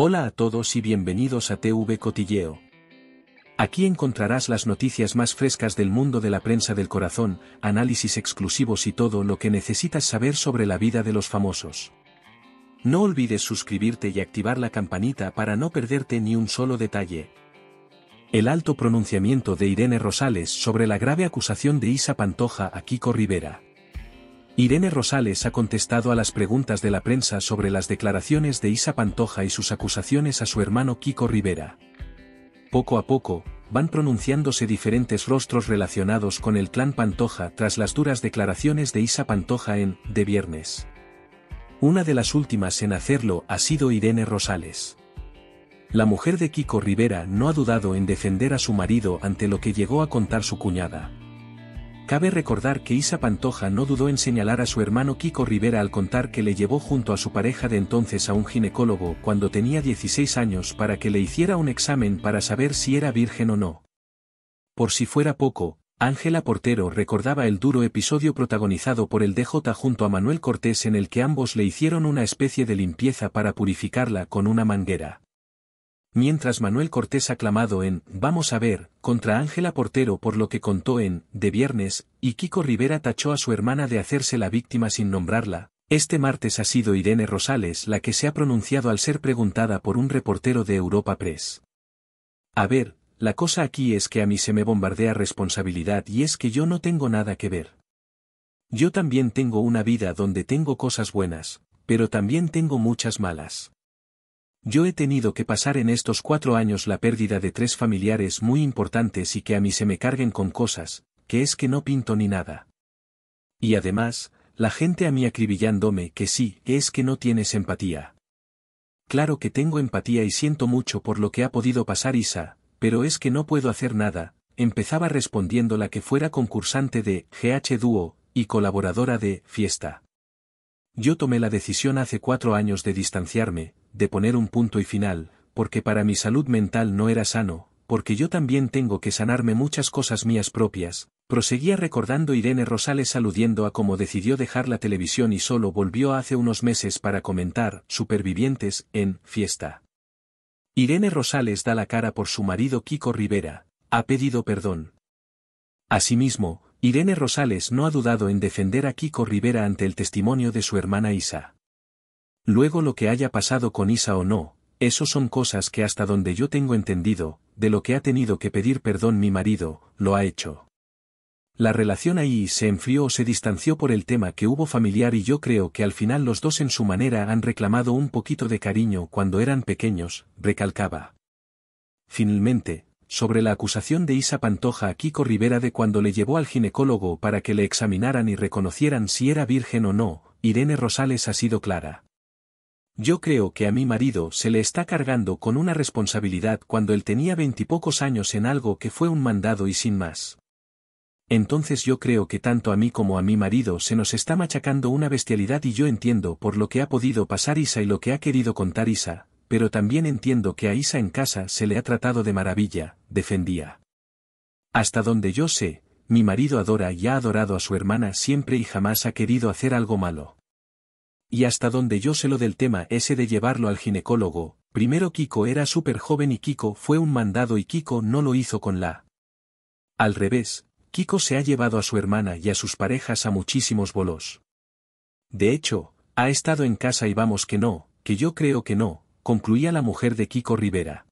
Hola a todos y bienvenidos a TV Cotilleo. Aquí encontrarás las noticias más frescas del mundo de la prensa del corazón, análisis exclusivos y todo lo que necesitas saber sobre la vida de los famosos. No olvides suscribirte y activar la campanita para no perderte ni un solo detalle. El alto pronunciamiento de Irene Rosales sobre la grave acusación de Isa Pantoja a Kiko Rivera. Irene Rosales ha contestado a las preguntas de la prensa sobre las declaraciones de Isa Pantoja y sus acusaciones a su hermano Kiko Rivera. Poco a poco, van pronunciándose diferentes rostros relacionados con el clan Pantoja tras las duras declaraciones de Isa Pantoja en De Viernes. Una de las últimas en hacerlo ha sido Irene Rosales. La mujer de Kiko Rivera no ha dudado en defender a su marido ante lo que llegó a contar su cuñada. Cabe recordar que Isa Pantoja no dudó en señalar a su hermano Kiko Rivera al contar que le llevó junto a su pareja de entonces a un ginecólogo cuando tenía 16 años para que le hiciera un examen para saber si era virgen o no. Por si fuera poco, Ángela Portero recordaba el duro episodio protagonizado por el DJ junto a Manuel Cortés en el que ambos le hicieron una especie de limpieza para purificarla con una manguera mientras Manuel Cortés ha clamado en Vamos a ver, contra Ángela Portero por lo que contó en De Viernes, y Kiko Rivera tachó a su hermana de hacerse la víctima sin nombrarla. Este martes ha sido Irene Rosales la que se ha pronunciado al ser preguntada por un reportero de Europa Press. A ver, la cosa aquí es que a mí se me bombardea responsabilidad y es que yo no tengo nada que ver. Yo también tengo una vida donde tengo cosas buenas, pero también tengo muchas malas. Yo he tenido que pasar en estos cuatro años la pérdida de tres familiares muy importantes y que a mí se me carguen con cosas, que es que no pinto ni nada. Y además, la gente a mí acribillándome que sí, es que no tienes empatía. Claro que tengo empatía y siento mucho por lo que ha podido pasar Isa, pero es que no puedo hacer nada, empezaba respondiendo la que fuera concursante de GH Duo y colaboradora de Fiesta. Yo tomé la decisión hace cuatro años de distanciarme, de poner un punto y final, porque para mi salud mental no era sano, porque yo también tengo que sanarme muchas cosas mías propias, proseguía recordando Irene Rosales aludiendo a cómo decidió dejar la televisión y solo volvió hace unos meses para comentar Supervivientes en Fiesta. Irene Rosales da la cara por su marido Kiko Rivera, ha pedido perdón. Asimismo, Irene Rosales no ha dudado en defender a Kiko Rivera ante el testimonio de su hermana Isa. Luego lo que haya pasado con Isa o no, eso son cosas que hasta donde yo tengo entendido, de lo que ha tenido que pedir perdón mi marido, lo ha hecho. La relación ahí se enfrió o se distanció por el tema que hubo familiar y yo creo que al final los dos en su manera han reclamado un poquito de cariño cuando eran pequeños, recalcaba. Finalmente, sobre la acusación de Isa Pantoja a Kiko Rivera de cuando le llevó al ginecólogo para que le examinaran y reconocieran si era virgen o no, Irene Rosales ha sido clara. Yo creo que a mi marido se le está cargando con una responsabilidad cuando él tenía veintipocos años en algo que fue un mandado y sin más. Entonces yo creo que tanto a mí como a mi marido se nos está machacando una bestialidad y yo entiendo por lo que ha podido pasar Isa y lo que ha querido contar Isa, pero también entiendo que a Isa en casa se le ha tratado de maravilla, defendía. Hasta donde yo sé, mi marido adora y ha adorado a su hermana siempre y jamás ha querido hacer algo malo. Y hasta donde yo sé lo del tema ese de llevarlo al ginecólogo, primero Kiko era súper joven y Kiko fue un mandado y Kiko no lo hizo con la... Al revés, Kiko se ha llevado a su hermana y a sus parejas a muchísimos bolos. De hecho, ha estado en casa y vamos que no, que yo creo que no, concluía la mujer de Kiko Rivera.